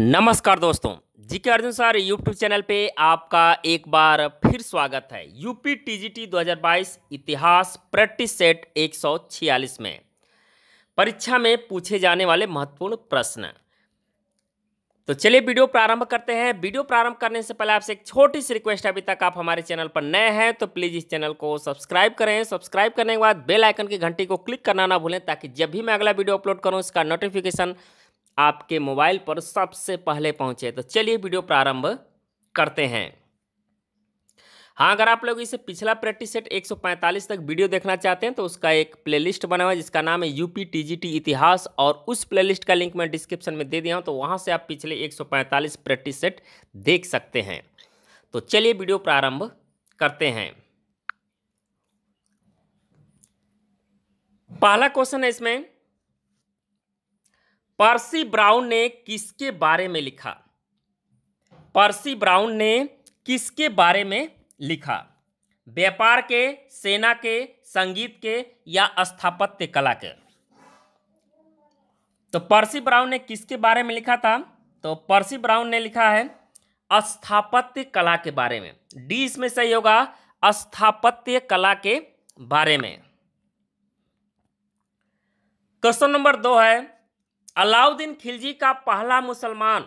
नमस्कार दोस्तों GK Arjun sir YouTube channel पे आपका एक बार फिर स्वागत है यूपी टीजीटी 2022 इतिहास प्रैक्टिस सेट 146 में परीक्षा में पूछे जाने वाले महत्वपूर्ण प्रश्न तो चलिए वीडियो प्रारंभ करते हैं वीडियो प्रारंभ करने से पहले आपसे एक छोटी सी रिक्वेस्ट अभी तक आप हमारे चैनल पर नए हैं तो प्लीज़ इस चैनल को सब्सक्राइब करें सब्सक्राइब करने के बाद बेल आइकन की घंटी को क्लिक करना ना भूलें ताकि जब भी मैं अगला वीडियो अपलोड करूं इसका नोटिफिकेशन आपके मोबाइल पर सबसे पहले पहुंचे तो चलिए वीडियो प्रारंभ करते हैं हाँ अगर आप लोग इसे पिछला प्रैक्टिस सेट 145 तक वीडियो देखना चाहते हैं तो उसका एक प्लेलिस्ट बना हुआ है जिसका नाम है यूपी टीजीटी इतिहास और उस प्लेलिस्ट का लिंक मैं डिस्क्रिप्शन में दे दिया हूँ तो वहाँ से आप पिछले 145 प्रैक्टिस सेट देख सकते हैं तो चलिए वीडियो प्रारंभ करते हैं पहला क्वेश्चन है इसमें पर्सी ब्राउन ने किसके बारे में लिखा पर्सी ब्राउन ने किसके बारे में लिखा व्यापार के सेना के संगीत के या स्थापत्य कला के तो पर्सी ब्राउन ने किसके बारे में लिखा था तो पर्सी ब्राउन ने लिखा है स्थापत्य कला के बारे में डी इसमें सही होगा स्थापत्य कला के बारे में क्वेश्चन नंबर दो है अलाउद्दीन खिलजी का पहला मुसलमान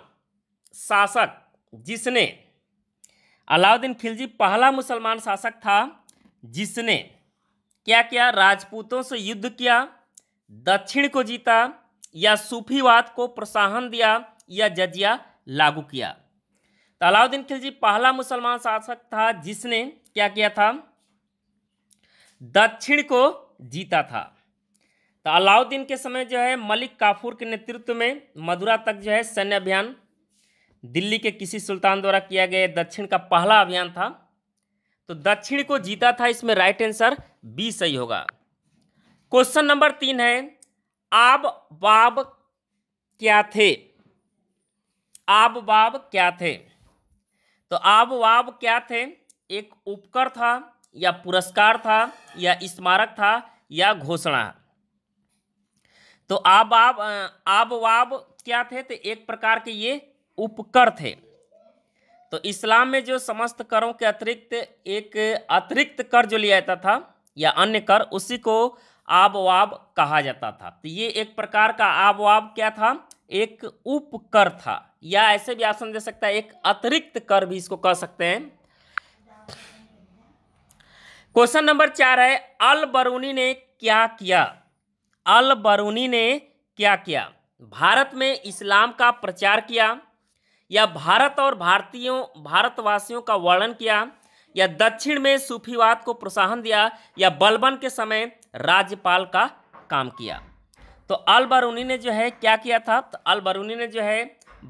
शासक जिसने अलाउद्दीन खिलजी पहला मुसलमान शासक था जिसने क्या किया राजपूतों से युद्ध किया दक्षिण को जीता या सूफीवाद को प्रोत्साहन दिया या जजिया लागू किया तो अलाउद्दीन खिलजी पहला मुसलमान शासक था जिसने क्या किया था दक्षिण को जीता था तो अलाउद्दीन के समय जो है मलिक काफूर के नेतृत्व में मदुरा तक जो है सैन्य अभियान दिल्ली के किसी सुल्तान द्वारा किया गया दक्षिण का पहला अभियान था तो दक्षिण को जीता था इसमें राइट आंसर बी सही होगा क्वेश्चन नंबर तीन है आब बाब क्या थे आब बाब क्या थे तो आब बाब क्या थे एक उपकर था या पुरस्कार था या स्मारक था या घोषणा तो आब आब आब वाब क्या थे तो एक प्रकार के ये उपकर थे तो इस्लाम में जो समस्त करों के अतिरिक्त एक अतिरिक्त कर जो लिया जाता था या अन्य कर उसी को आब वाब कहा जाता था तो ये एक प्रकार का आब वाब क्या था एक उपकर था या ऐसे भी आप समझ सकता है एक अतिरिक्त कर भी इसको कह सकते हैं क्वेश्चन नंबर चार है अल बरूनी ने क्या किया अल बरूनी ने क्या किया भारत में इस्लाम का प्रचार किया या भारत और भारतीयों भारतवासियों का वर्णन किया या दक्षिण में सूफीवाद को प्रोत्साहन दिया या बलबन के समय राज्यपाल का काम किया तो अल बरूनी ने जो है क्या किया था तो अल बरूनी ने जो है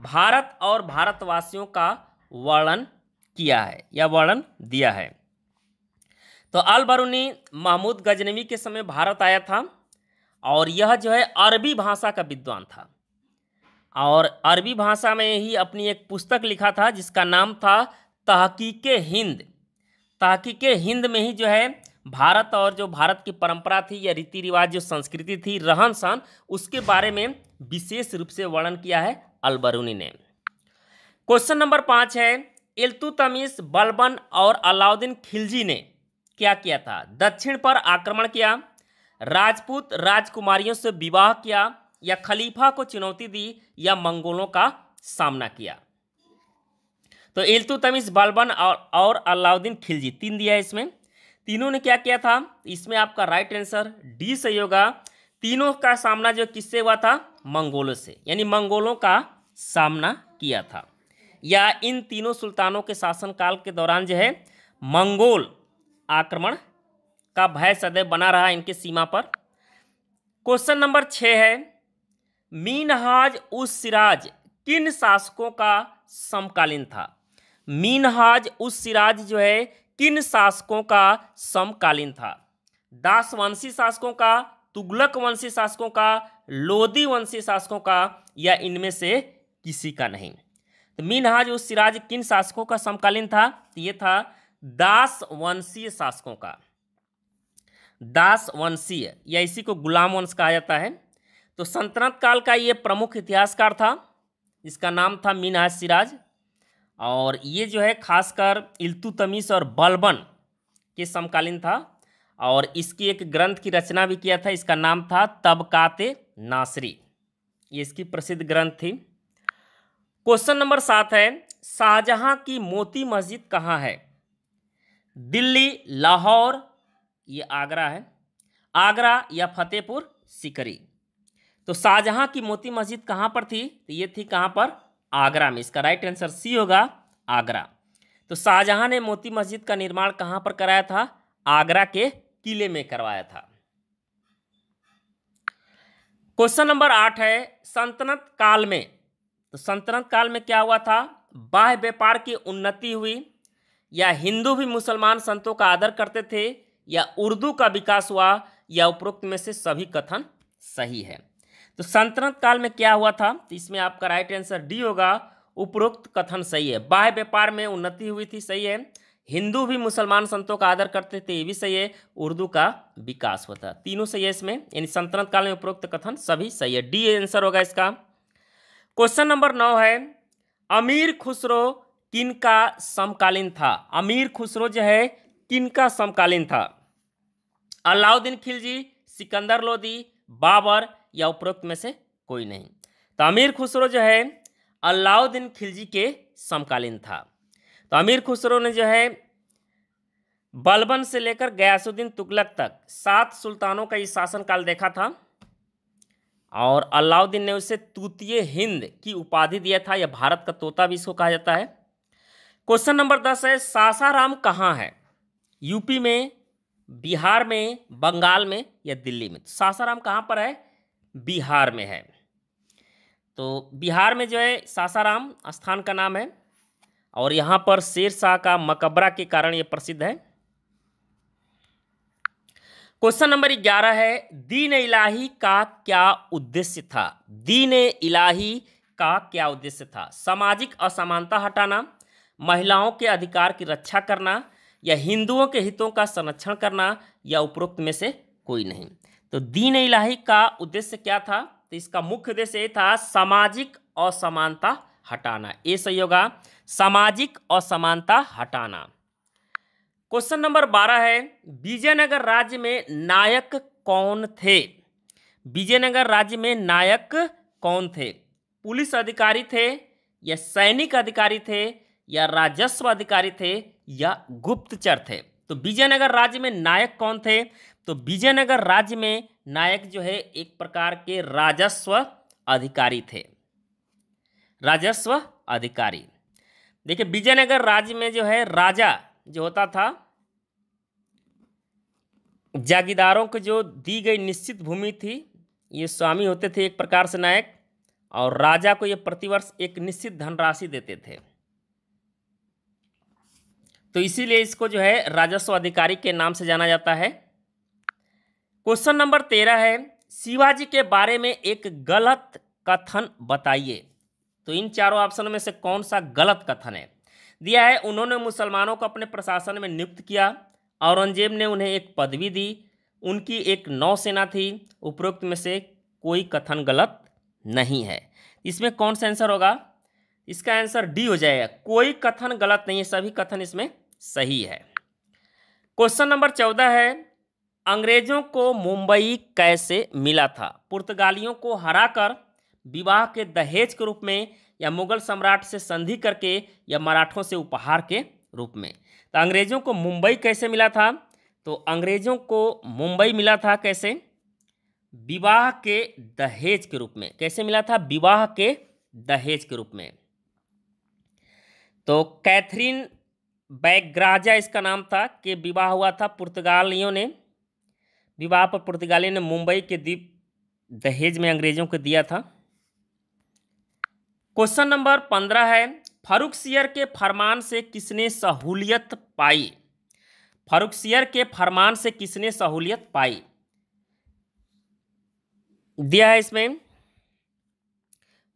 भारत और भारतवासियों का वर्णन किया है या वर्णन दिया है तो अल बरूनी महमूद गजनवी के समय भारत आया था और यह जो है अरबी भाषा का विद्वान था और अरबी भाषा में ही अपनी एक पुस्तक लिखा था जिसका नाम था तहकीक हिंद तहकीक हिंद में ही जो है भारत और जो भारत की परंपरा थी या रीति रिवाज जो संस्कृति थी रहन सहन उसके बारे में विशेष रूप से वर्णन किया है अलबरूनी ने क्वेश्चन नंबर पाँच है इल्तुतमिश बलबन और अलाउद्दीन खिलजी ने क्या किया था दक्षिण पर आक्रमण किया राजपूत राजकुमारियों से विवाह किया या खलीफा को चुनौती दी या मंगोलों का सामना किया तो इल्तुतमिश बलबन और, और अलाउद्दीन खिलजी तीन दिया इसमें तीनों ने क्या किया था इसमें आपका राइट आंसर डी सही होगा तीनों का सामना जो किससे हुआ था मंगोलों से यानी मंगोलों का सामना किया था या इन तीनों सुल्तानों के शासनकाल के दौरान जो है मंगोल आक्रमण का भय सदैव बना रहा इनकी सीमा पर क्वेश्चन नंबर छः है मीनहाज उस सिराज किन शासकों का समकालीन था मीनहाज उस सिराज जो है किन शासकों का समकालीन था दासवंशी शासकों का तुगलक वंशी शासकों का लोदी वंशी शासकों का या इनमें से किसी का नहीं तो मीनहाज उस सिराज किन शासकों का समकालीन था तो ये था दास वंशी शासकों का दास वंशीय या इसी को गुलाम वंश कहा जाता है तो संतनत काल का ये प्रमुख इतिहासकार था जिसका नाम था मीना सिराज और ये जो है खासकर इल्तुतमिश और बलबन के समकालीन था और इसकी एक ग्रंथ की रचना भी किया था इसका नाम था तबकात नासरी ये इसकी प्रसिद्ध ग्रंथ थी क्वेश्चन नंबर सात है शाहजहाँ की मोती मस्जिद कहाँ है दिल्ली लाहौर ये आगरा है आगरा या फतेहपुर सिकरी तो शाहजहाँ की मोती मस्जिद कहाँ पर थी तो ये थी कहाँ पर आगरा में इसका राइट आंसर सी होगा आगरा तो शाहजहाँ ने मोती मस्जिद का निर्माण कहाँ पर कराया था आगरा के किले में करवाया था क्वेश्चन नंबर आठ है संतनत काल में तो संतनत काल में क्या हुआ था बाह्य व्यापार की उन्नति हुई या हिंदू भी मुसलमान संतों का आदर करते थे या उर्दू का विकास हुआ या उपरोक्त में से सभी कथन सही है तो संतरत काल में क्या हुआ था तो इसमें आपका राइट आंसर डी होगा उपरोक्त कथन सही है बाह्य व्यापार में उन्नति हुई थी सही है हिंदू भी मुसलमान संतों का आदर करते थे ये भी सही है उर्दू का विकास होता तीनों सही है इसमें यानी संतरत काल में उपरोक्त कथन सभी सही है डी आंसर होगा इसका क्वेश्चन नंबर नौ है अमीर खुसरो किन का समकालीन था अमीर खुसरो जो है किनका समकालीन था अलाउद्दीन खिलजी सिकंदर लोदी बाबर या उपरोक्त में से कोई नहीं तो अमीर खुसरो जो है अलाउद्दीन खिलजी के समकालीन था तो अमीर खुसरो ने जो है बलबन से लेकर गयासुद्दीन तुगलक तक सात सुल्तानों का ये शासनकाल देखा था और अलाउद्दीन ने उसे तूतीय हिंद की उपाधि दिया था या भारत का तोता भी इसको कहा जाता है क्वेश्चन नंबर दस है सासाराम कहाँ है यूपी में बिहार में बंगाल में या दिल्ली में तो सासाराम कहाँ पर है बिहार में है तो बिहार में जो है सासाराम स्थान का नाम है और यहाँ पर शेर शाह का मकबरा के कारण ये प्रसिद्ध है क्वेश्चन नंबर ग्यारह है दीन इलाही का क्या उद्देश्य था दीन इलाही का क्या उद्देश्य था सामाजिक असमानता हटाना महिलाओं के अधिकार की रक्षा करना या हिंदुओं के हितों का संरक्षण करना या उपरोक्त में से कोई नहीं तो दीन इलाही का उद्देश्य क्या था तो इसका मुख्य उद्देश्य ये था सामाजिक असमानता हटाना ये सही होगा सामाजिक असमानता हटाना क्वेश्चन नंबर बारह है विजयनगर राज्य में नायक कौन थे विजयनगर राज्य में नायक कौन थे पुलिस अधिकारी थे या सैनिक अधिकारी थे या राजस्व अधिकारी थे या गुप्तचर थे तो विजयनगर राज्य में नायक कौन थे तो विजयनगर राज्य में नायक जो है एक प्रकार के राजस्व अधिकारी थे राजस्व अधिकारी देखिए विजयनगर राज्य में जो है राजा जो होता था जागीदारों को जो दी गई निश्चित भूमि थी ये स्वामी होते थे एक प्रकार से नायक और राजा को ये प्रतिवर्ष एक निश्चित धनराशि देते थे तो इसीलिए इसको जो है राजस्व अधिकारी के नाम से जाना जाता है क्वेश्चन नंबर तेरह है शिवाजी के बारे में एक गलत कथन बताइए तो इन चारों ऑप्शन में से कौन सा गलत कथन है दिया है उन्होंने मुसलमानों को अपने प्रशासन में नियुक्त किया औरंगजेब ने उन्हें एक पदवी दी उनकी एक नौसेना थी उपरोक्त में से कोई कथन गलत नहीं है इसमें कौन सा आंसर होगा इसका आंसर डी हो जाएगा कोई कथन गलत नहीं है सभी कथन इसमें सही है क्वेश्चन नंबर चौदह है अंग्रेजों को मुंबई कैसे मिला था पुर्तगालियों को हराकर विवाह के दहेज के रूप में या मुगल सम्राट से संधि करके या मराठों से उपहार के रूप में तो अंग्रेजों को मुंबई कैसे मिला था तो अंग्रेजों को मुंबई मिला था कैसे विवाह के दहेज के रूप में कैसे मिला था विवाह के दहेज के रूप में तो कैथरीन बैग्राजा इसका नाम था कि विवाह हुआ था पुर्तगालियों ने विवाह पर पुर्तगाली ने मुंबई के द्वीप दहेज में अंग्रेजों को दिया था क्वेश्चन नंबर पंद्रह है फारूक सियर के फरमान से किसने सहूलियत पाई फारूक सियर के फरमान से किसने सहूलियत पाई दिया है इसमें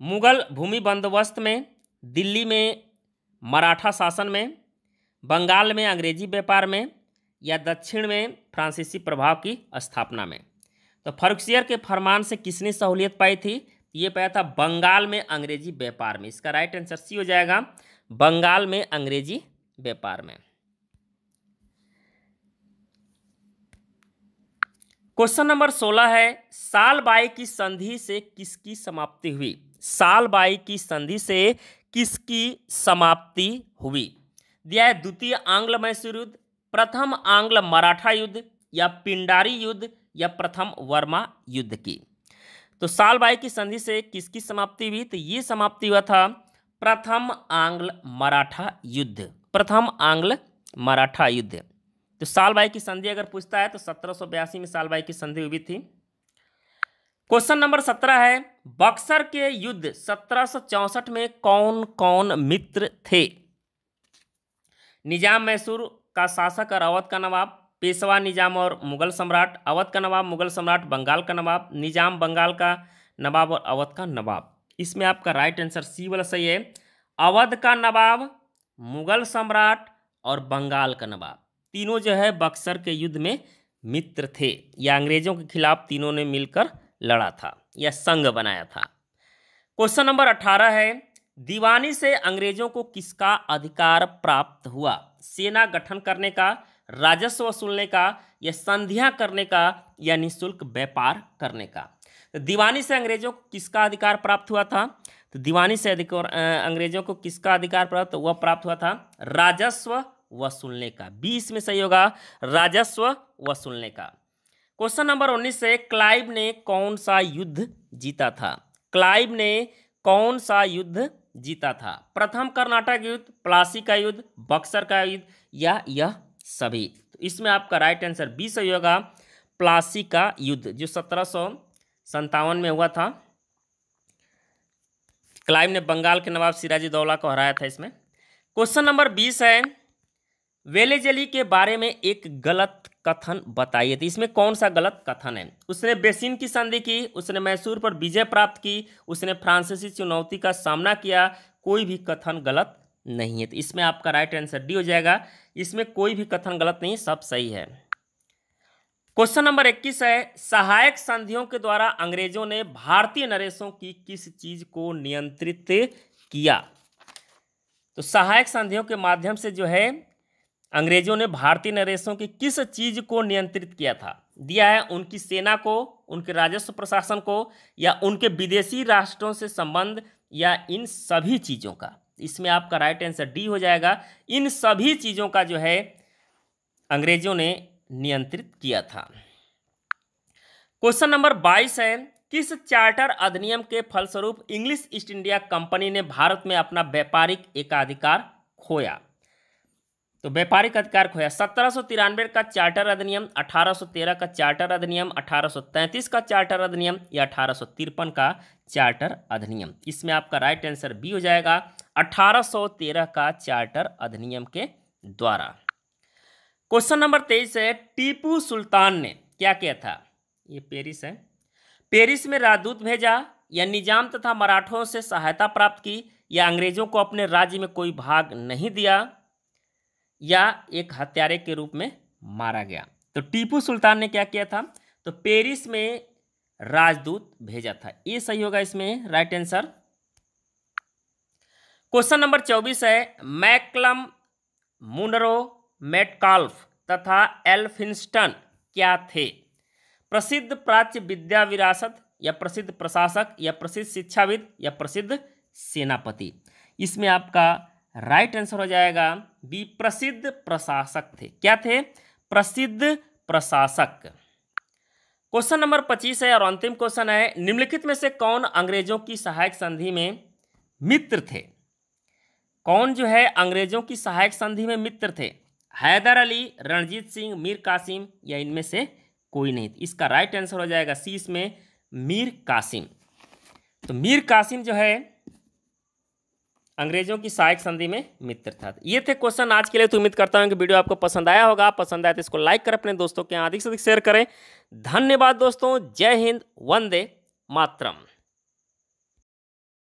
मुगल भूमि बंदोबस्त में दिल्ली में मराठा शासन में बंगाल में अंग्रेजी व्यापार में या दक्षिण में फ्रांसीसी प्रभाव की स्थापना में तो फर्रुखसियर के फरमान से किसने सहूलियत पाई थी ये पाया था बंगाल में अंग्रेजी व्यापार में इसका राइट आंसर सी हो जाएगा बंगाल में अंग्रेजी व्यापार में क्वेश्चन नंबर सोलह है साल बाई की संधि से किसकी समाप्ति हुई साल बाई की संधि से किसकी समाप्ति हुई दिया है द्वितीय आंग्ल मैसूर युद्ध प्रथम आंग्ल मराठा युद्ध या पिंडारी युद्ध या प्रथम वर्मा युद्ध की तो बाई की संधि से किसकी समाप्ति हुई तो ये समाप्ति हुआ था प्रथम आंग्ल मराठा युद्ध प्रथम आंग्ल मराठा युद्ध तो साल बाई की संधि अगर पूछता है तो सत्रह में साल बाई की संधि हुई थी क्वेश्चन नंबर सत्रह है बक्सर के युद्ध सत्रह में कौन कौन मित्र थे निजाम मैसूर का शासक और अवध का नवाब पेशवा निजाम और मुगल सम्राट अवध का नवाब मुगल सम्राट बंगाल का नवाब निजाम बंगाल का नवाब और अवध का नवाब इसमें आपका राइट आंसर सी वाला सही है अवध का नवाब मुगल सम्राट और बंगाल का नवाब तीनों जो है बक्सर के युद्ध में मित्र थे या अंग्रेजों के खिलाफ तीनों ने मिलकर लड़ा था या संघ बनाया था क्वेश्चन नंबर अठारह है दीवानी से अंग्रेजों को किसका अधिकार प्राप्त हुआ सेना गठन करने का राजस्व वसूलने का या संध्या करने का या निःशुल्क व्यापार करने का तो दीवानी से अंग्रेजों को किसका अधिकार प्राप्त हुआ था तो दीवानी से अधिकार अंग्रेजों को किसका अधिकार प्राप्त वह प्राप्त हुआ था राजस्व वसूलने का बीस में सही होगा राजस्व वसूलने का क्वेश्चन नंबर उन्नीस से क्लाइव ने कौन सा युद्ध जीता था क्लाइव ने कौन सा युद्ध जीता था प्रथम कर्नाटक युद्ध प्लासी का युद्ध बक्सर का युद्ध या यह सभी तो इसमें आपका राइट आंसर बी सही होगा प्लासी का युद्ध जो सत्रह सौ में हुआ था क्लाइव ने बंगाल के नवाब सिराजी दौला को हराया था इसमें क्वेश्चन नंबर बीस है वेलेजली के बारे में एक गलत कथन बताइए थे इसमें कौन सा गलत कथन है उसने बेसिन की संधि की उसने मैसूर पर विजय प्राप्त की उसने फ्रांसीसी चुनौती का सामना किया कोई भी कथन गलत नहीं है तो इसमें आपका राइट आंसर डी हो जाएगा इसमें कोई भी कथन गलत नहीं सब सही है क्वेश्चन नंबर 21 है सहायक संधियों के द्वारा अंग्रेजों ने भारतीय नरेशों की किस चीज को नियंत्रित किया तो सहायक संधियों के माध्यम से जो है अंग्रेजों ने भारतीय नरेशों की किस चीज को नियंत्रित किया था दिया है उनकी सेना को उनके राजस्व प्रशासन को या उनके विदेशी राष्ट्रों से संबंध या इन सभी चीज़ों का इसमें आपका राइट आंसर डी हो जाएगा इन सभी चीज़ों का जो है अंग्रेजों ने नियंत्रित किया था क्वेश्चन नंबर बाईस है किस चार्टर अधिनियम के फलस्वरूप इंग्लिश ईस्ट इंडिया कंपनी ने भारत में अपना व्यापारिक एकाधिकार खोया तो व्यापारिक अधिकार खोया सत्रह का चार्टर अधिनियम 1813 का चार्टर अधिनियम 1833 का चार्टर अधिनियम या अठारह का चार्टर अधिनियम इसमें आपका राइट आंसर बी हो जाएगा 1813 का चार्टर अधिनियम के द्वारा क्वेश्चन नंबर तेईस है टीपू सुल्तान ने क्या किया था ये पेरिस है पेरिस में राजदूत भेजा या निजाम तथा मराठों से सहायता प्राप्त की या अंग्रेजों को अपने राज्य में कोई भाग नहीं दिया या एक हत्यारे के रूप में मारा गया तो टीपू सुल्तान ने क्या किया था तो पेरिस में राजदूत भेजा था ये सही होगा इसमें राइट आंसर क्वेश्चन नंबर चौबीस है मैकलम मुनरो मेटकाल्फ तथा एल्फिंस्टन क्या थे प्रसिद्ध प्राच्य विद्या विरासत या प्रसिद्ध प्रशासक या प्रसिद्ध शिक्षाविद या प्रसिद्ध सेनापति इसमें आपका राइट आंसर हो जाएगा बी प्रसिद्ध प्रशासक थे क्या थे प्रसिद्ध प्रशासक क्वेश्चन नंबर पच्चीस है और अंतिम क्वेश्चन है निम्नलिखित में से कौन अंग्रेजों की सहायक संधि में मित्र थे कौन जो है अंग्रेजों की सहायक संधि में मित्र थे हैदर अली रणजीत सिंह मीर कासिम या इनमें से कोई नहीं इसका राइट आंसर हो जाएगा सी इसमें मीर कासिम तो मीर कासिम जो है अंग्रेजों की सहायक संधि में मित्र था ये थे क्वेश्चन आज के लिए तो उम्मीद करता हूँ कि वीडियो आपको पसंद आया होगा पसंद आया तो इसको लाइक करें अपने दोस्तों के यहाँ अधिक से अधिक शेयर करें धन्यवाद दोस्तों जय हिंद वंदे मातरम